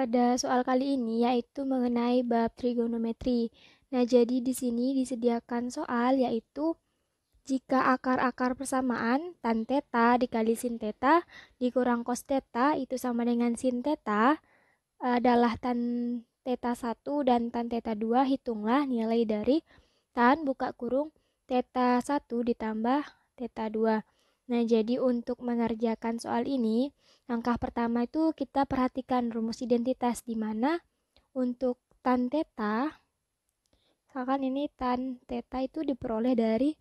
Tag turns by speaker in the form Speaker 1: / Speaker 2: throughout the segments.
Speaker 1: pada soal kali ini yaitu mengenai bab trigonometri. Nah, jadi di sini disediakan soal yaitu jika akar-akar persamaan tan teta dikali sin teta dikurang cos teta itu sama dengan sin teta e, adalah tan teta 1 dan tan teta 2 hitunglah nilai dari tan buka kurung teta 1 ditambah teta 2. Nah, jadi untuk mengerjakan soal ini, langkah pertama itu kita perhatikan rumus identitas di mana untuk tan teta, misalkan ini tan teta itu diperoleh dari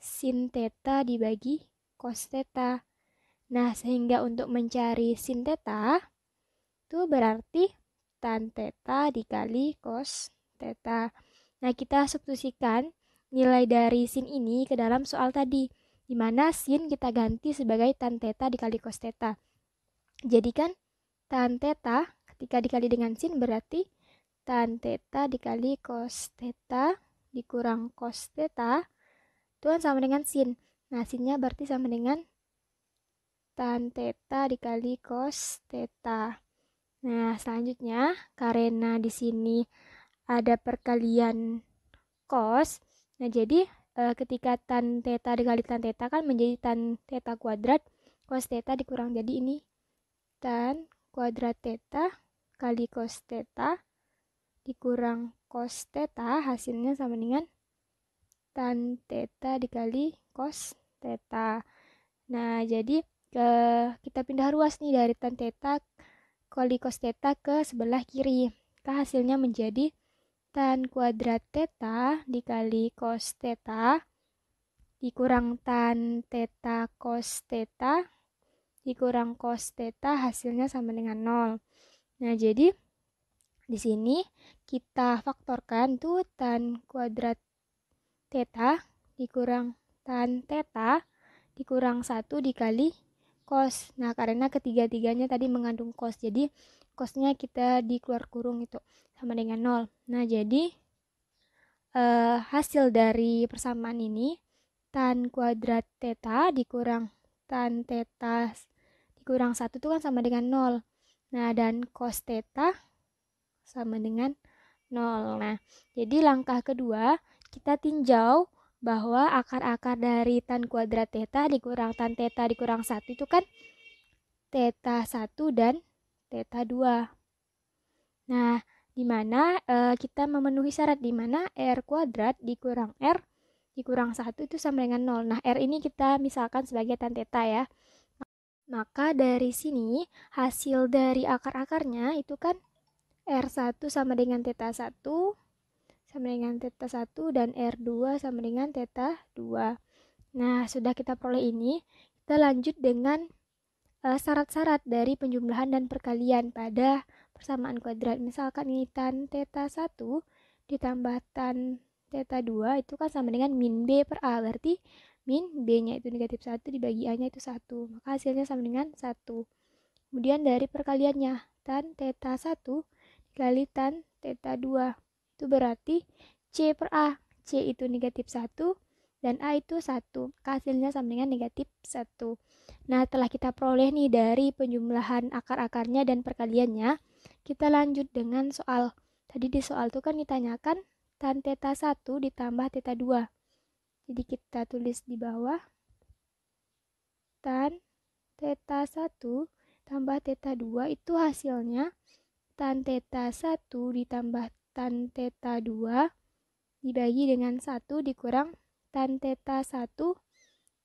Speaker 1: sin teta dibagi cos teta. Nah, sehingga untuk mencari sin teta, itu berarti tan teta dikali cos teta. Nah, kita substitusikan nilai dari sin ini ke dalam soal tadi di mana sin kita ganti sebagai tan theta dikali cos teta. Jadi kan tan theta ketika dikali dengan sin berarti tan theta dikali cos teta dikurang cos teta itu kan sama dengan sin. Nah, sinnya berarti sama dengan tan theta dikali cos teta. Nah, selanjutnya karena di sini ada perkalian cos, nah jadi Eh, ketika tan theta dikali tan theta kan menjadi tan theta kuadrat cos theta dikurang jadi ini tan kuadrat theta kali cos theta dikurang cos theta hasilnya sama dengan tan theta dikali cos theta. Nah, jadi ke, eh, kita pindah ruas nih dari tan theta kali cos theta ke sebelah kiri. Maka hasilnya menjadi tan kuadrat teta dikali cos teta dikurang tan teta cos teta dikurang cos teta hasilnya sama dengan 0. Nah, jadi di sini kita faktorkan tuh tan kuadrat teta dikurang tan teta dikurang 1 dikali kos. Nah, karena ketiga-tiganya tadi mengandung kos. Jadi, kosnya kita di keluar kurung itu sama dengan 0. Nah, jadi eh, hasil dari persamaan ini tan kuadrat teta dikurang tan teta dikurang 1 itu kan sama dengan 0. Nah, dan kos teta sama dengan 0. Nah, jadi langkah kedua kita tinjau bahwa akar-akar dari tan kuadrat teta dikurang tan teta dikurang satu itu kan teta satu dan teta dua. Nah, di mana e, kita memenuhi syarat di mana R kuadrat dikurang R dikurang satu itu sama dengan 0. Nah, R ini kita misalkan sebagai tan teta ya. Maka dari sini hasil dari akar-akarnya itu kan R1 sama dengan teta 1 sama dengan teta 1 dan R2 sama dengan teta 2. Nah, sudah kita peroleh ini, kita lanjut dengan eh, syarat-syarat uh, dari penjumlahan dan perkalian pada persamaan kuadrat. Misalkan ini tan teta 1 ditambah tan teta 2 itu kan sama dengan min B per A. Berarti min B-nya itu negatif 1 dibagi A-nya itu 1. Maka hasilnya sama dengan 1. Kemudian dari perkaliannya, tan teta 1 dikali tan teta 2 itu berarti C per A. C itu negatif 1 dan A itu 1. Hasilnya sama dengan negatif 1. Nah, telah kita peroleh nih dari penjumlahan akar-akarnya dan perkaliannya, kita lanjut dengan soal. Tadi di soal itu kan ditanyakan tan teta 1 ditambah teta 2. Jadi kita tulis di bawah tan teta 1 tambah teta 2 itu hasilnya tan teta 1 ditambah tan teta 2 dibagi dengan 1 dikurang tan teta 1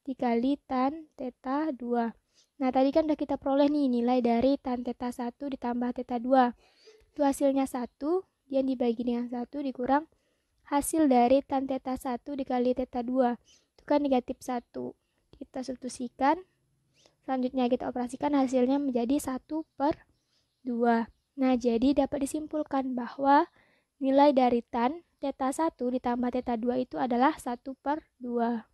Speaker 1: dikali tan teta 2. Nah, tadi kan udah kita peroleh nih nilai dari tan teta 1 ditambah teta 2. Itu hasilnya 1, dia dibagi dengan 1 dikurang hasil dari tan teta 1 dikali teta 2. Itu kan negatif 1. Kita substitusikan. Selanjutnya kita operasikan hasilnya menjadi 1 per 2. Nah, jadi dapat disimpulkan bahwa Nilai dari tan, teta 1 ditambah teta 2 itu adalah 1 per 2.